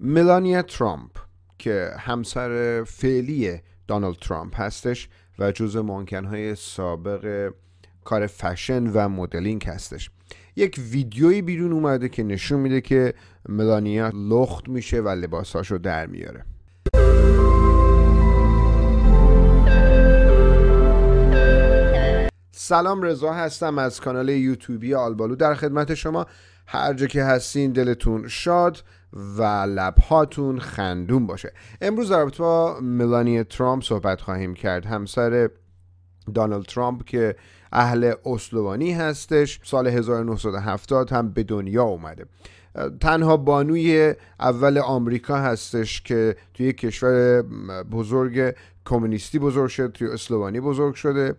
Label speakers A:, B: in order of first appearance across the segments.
A: ملانیا ترامپ که همسر فعلی دانالد ترامپ هستش و جز مانکنهای سابق کار فشن و مدلینگ هستش یک ویدیویی بیرون اومده که نشون میده که ملانیا لخت میشه و لباساشو در میاره سلام رضا هستم از کانال یوتیوبی آلبالو در خدمت شما هر جا که هستین دلتون شاد و لبهاتون خندون باشه امروز در رابطه با ملانی ترامپ صحبت خواهیم کرد همسر دانالد ترامپ که اهل اسلوانی هستش سال 1970 هم به دنیا اومده تنها بانوی اول آمریکا هستش که توی کشور بزرگ کمونیستی بزرگ شد توی اسلوانی بزرگ شده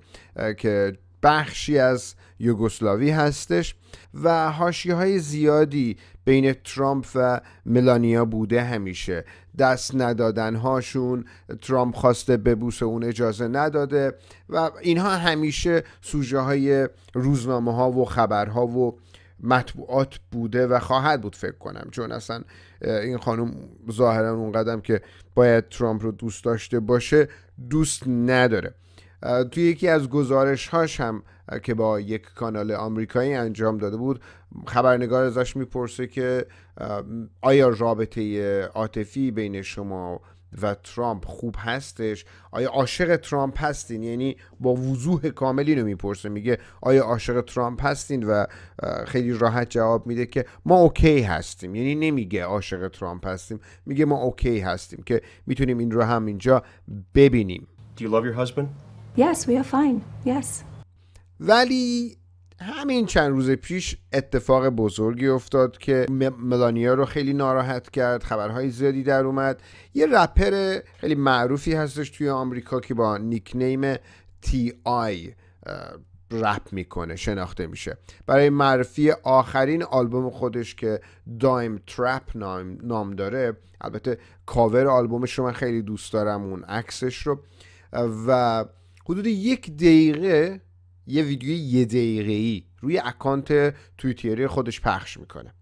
A: که بخشی از یوگسلاوی هستش و هاشی های زیادی بین ترامپ و ملانیا بوده همیشه دست ندادن هاشون ترامپ خواسته ببوسه اون اجازه نداده و اینها همیشه سوژه های روزنامه ها و خبرها و مطبوعات بوده و خواهد بود فکر کنم چون اصلا این خانم ظاهرا اون قدم که باید ترامپ رو دوست داشته باشه دوست نداره توی یکی از گزارش هاش هم که با یک کانال آمریکایی انجام داده بود خبرنگار ازش میپرسه که آیا رابطه عاطفی بین شما و ترامپ خوب هستش آیا عاشق ترامپ هستین یعنی با وضوح کاملی رو میپرسه میگه آیا عاشق ترامپ هستین و خیلی راحت جواب میده که ما اوکی هستیم یعنی نمیگه عاشق ترامپ هستیم میگه ما اوکی هستیم که میتونیم این رو هم اینجا ببینیم Do you love husband? Yes, we are fine. Yes. ولی همین چند روز پیش اتفاق بزرگی افتاد که ملانیا رو خیلی ناراحت کرد خبرهای زیادی در اومد یه رپر خیلی معروفی هستش توی آمریکا که با نیکنیم تی آی رپ میکنه شناخته میشه برای معرفی آخرین آلبوم خودش که دایم ترپ نام, نام داره البته کاور آلبومش رو من خیلی دوست دارم اون عکسش رو و حدود یک دقیقه یه ویدیوی یه دقیقه ای روی اکانت توییتری خودش پخش میکنه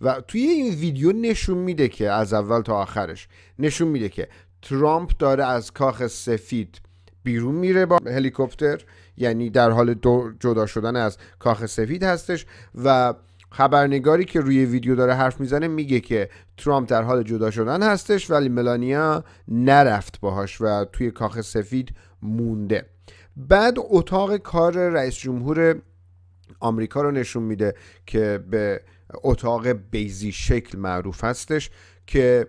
A: و توی این ویدیو نشون میده که از اول تا آخرش نشون میده که ترامپ داره از کاخ سفید بیرون میره با هلیکوپتر یعنی در حال جدا شدن از کاخ سفید هستش و خبرنگاری که روی ویدیو داره حرف میزنه میگه که ترامپ در حال جدا شدن هستش ولی ملانیا نرفت باهاش و توی کاخ سفید مونده بعد اتاق کار رئیس جمهور آمریکا رو نشون میده که به اتاق بیزی شکل معروف هستش که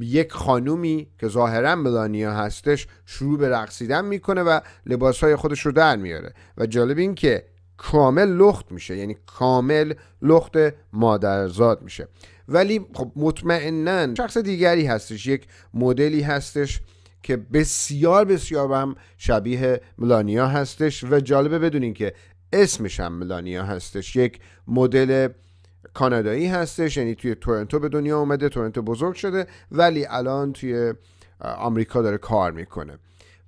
A: یک خانومی که ظاهرا ملانیا هستش شروع به رقصیدن میکنه و لباسهای خودش رو در میاره و جالب این که کامل لخت میشه یعنی کامل لخت مادرزاد میشه ولی خب مطمئنا شخص دیگری هستش یک مدلی هستش که بسیار بسیار هم شبیه ملانیا هستش و جالبه بدونین که اسمش هم ملانیا هستش یک مدل کانادایی هستش یعنی توی تورنتو به دنیا اومده تورنتو بزرگ شده ولی الان توی آمریکا داره کار میکنه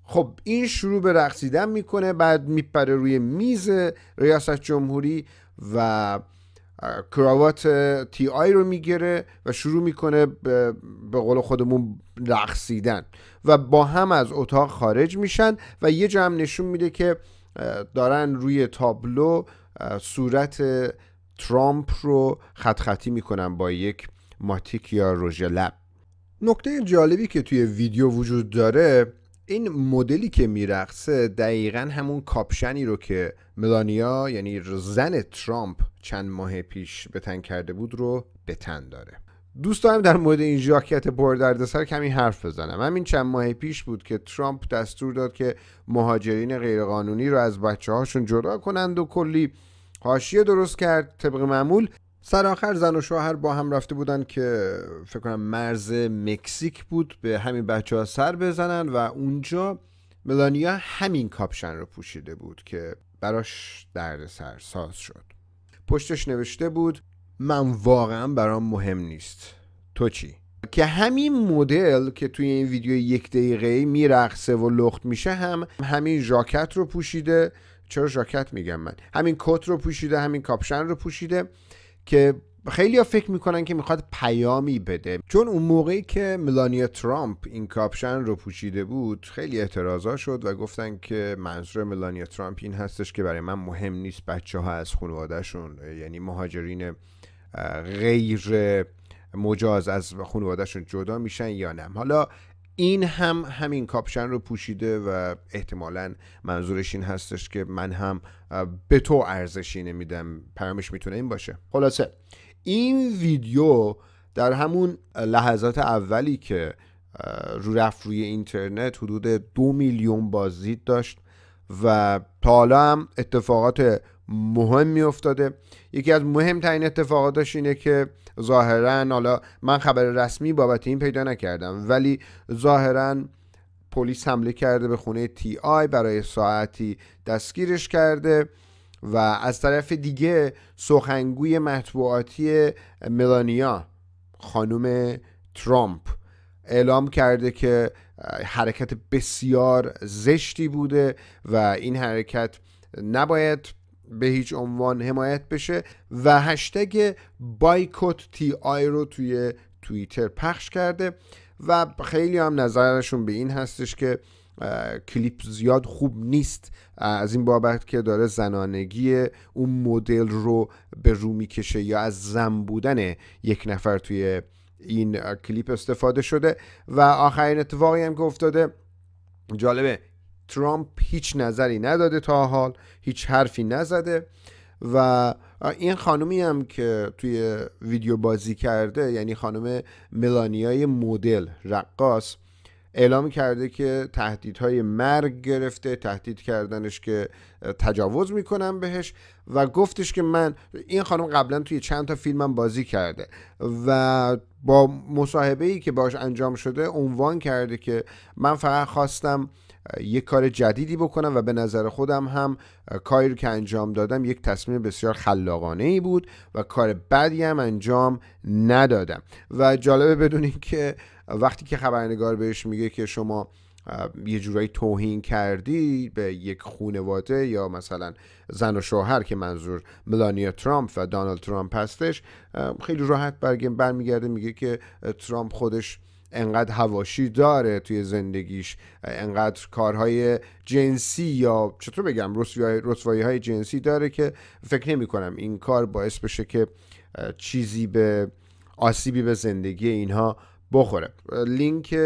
A: خب این شروع به رقصیدن میکنه بعد میپره روی میز ریاست جمهوری و کراوات تی آی رو میگیره و شروع میکنه به, به قول خودمون رقصیدن و با هم از اتاق خارج میشن و یه جا نشون میده که دارن روی تابلو صورت ترامپ رو خط خطی میکنن با یک ماتیک یا رژ لب نکته جالبی که توی ویدیو وجود داره این مدلی که میرقصه دقیقا همون کاپشنی رو که ملانیا یعنی زن ترامپ چند ماه پیش به تن کرده بود رو به تن داره دوست دارم در مورد این ژاکت پر کمی حرف بزنم همین چند ماه پیش بود که ترامپ دستور داد که مهاجرین غیرقانونی رو از بچه هاشون جدا کنند و کلی حاشیه درست کرد طبق معمول سر آخر زن و شوهر با هم رفته بودن که فکر کنم مرز مکزیک بود به همین بچه ها سر بزنن و اونجا ملانیا همین کاپشن رو پوشیده بود که براش درد سر ساز شد پشتش نوشته بود من واقعا برام مهم نیست تو چی که همین مدل که توی این ویدیو یک دقیقه میرقصه و لخت میشه هم همین ژاکت رو پوشیده چرا ژاکت میگم من همین کت رو پوشیده همین کاپشن رو پوشیده که خیلی ها فکر میکنن که میخواد پیامی بده چون اون موقعی که ملانیا ترامپ این کاپشن رو پوشیده بود خیلی اعتراضا شد و گفتن که منظور ملانیا ترامپ این هستش که برای من مهم نیست بچه ها از خانوادهشون یعنی مهاجرین غیر مجاز از خانوادهشون جدا میشن یا نه حالا این هم همین کاپشن رو پوشیده و احتمالا منظورش این هستش که من هم به تو ارزشی نمیدم پرمش میتونه این باشه خلاصه این ویدیو در همون لحظات اولی که رو رفت روی اینترنت حدود دو میلیون بازدید داشت و تا حالا هم اتفاقات مهمی افتاده یکی از مهمترین اتفاقاتش اینه که ظاهرا حالا من خبر رسمی بابت این پیدا نکردم ولی ظاهرا پلیس حمله کرده به خونه تی آی برای ساعتی دستگیرش کرده و از طرف دیگه سخنگوی مطبوعاتی ملانیا خانم ترامپ اعلام کرده که حرکت بسیار زشتی بوده و این حرکت نباید به هیچ عنوان حمایت بشه و هشتگ بایکوت تی آی رو توی توییتر پخش کرده و خیلی هم نظرشون به این هستش که کلیپ زیاد خوب نیست از این بابت که داره زنانگی اون مدل رو به رو میکشه یا از زن بودن یک نفر توی این کلیپ استفاده شده و آخرین اتفاقی هم که افتاده جالبه ترامپ هیچ نظری نداده تا حال هیچ حرفی نزده و این خانومی هم که توی ویدیو بازی کرده یعنی خانم ملانیای مدل رقاص اعلام کرده که تهدیدهای مرگ گرفته تهدید کردنش که تجاوز میکنم بهش و گفتش که من این خانم قبلا توی چند تا فیلمم بازی کرده و با مصاحبه ای که باش انجام شده عنوان کرده که من فقط خواستم یک کار جدیدی بکنم و به نظر خودم هم کاری رو که انجام دادم یک تصمیم بسیار خلاقانه ای بود و کار بدی هم انجام ندادم و جالبه بدونین که وقتی که خبرنگار بهش میگه که شما یه جورایی توهین کردی به یک خونواده یا مثلا زن و شوهر که منظور ملانیا ترامپ و دانالد ترامپ هستش خیلی راحت برگم برمیگرده میگه که ترامپ خودش انقدر هواشی داره توی زندگیش انقدر کارهای جنسی یا چطور بگم رسوایی های جنسی داره که فکر نمی کنم این کار باعث بشه که چیزی به آسیبی به زندگی اینها بخوره لینک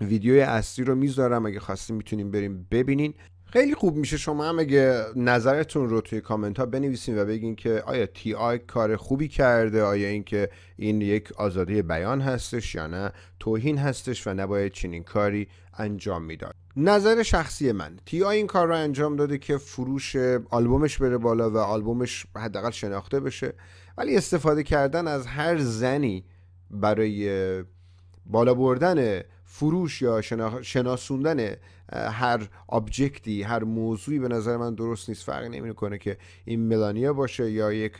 A: ویدیوی اصلی رو میذارم اگه خواستیم میتونیم بریم ببینین خیلی خوب میشه شما هم اگه نظرتون رو توی کامنت ها بنویسین و بگین که آیا تی آی کار خوبی کرده آیا اینکه این یک آزادی بیان هستش یا نه توهین هستش و نباید چنین کاری انجام میداد نظر شخصی من تی آی این کار رو انجام داده که فروش آلبومش بره بالا و آلبومش حداقل شناخته بشه ولی استفاده کردن از هر زنی برای بالا بردن فروش یا شناسوندن هر آبجکتی هر موضوعی به نظر من درست نیست فرقی نمیکنه که این ملانیا باشه یا یک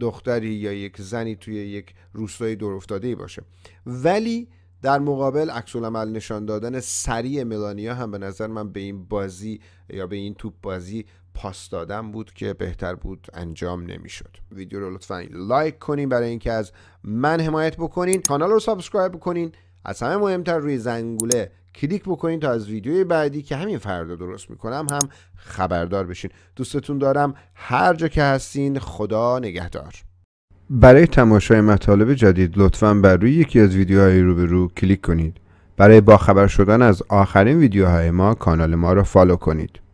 A: دختری یا یک زنی توی یک روستای دورافتاده باشه ولی در مقابل عکس عمل نشان دادن سریع ملانیا هم به نظر من به این بازی یا به این توپ بازی پاس دادن بود که بهتر بود انجام نمیشد ویدیو رو لطفا لایک کنین برای اینکه از من حمایت بکنین کانال رو سابسکرایب بکنین از همه مهمتر روی زنگوله کلیک بکنید تا از ویدیوی بعدی که همین فردا درست میکنم هم خبردار بشین دوستتون دارم هر جا که هستین خدا نگهدار برای تماشای مطالب جدید لطفا بر روی یکی از ویدیوهای روبرو کلیک کنید برای باخبر شدن از آخرین ویدیوهای ما کانال ما را فالو کنید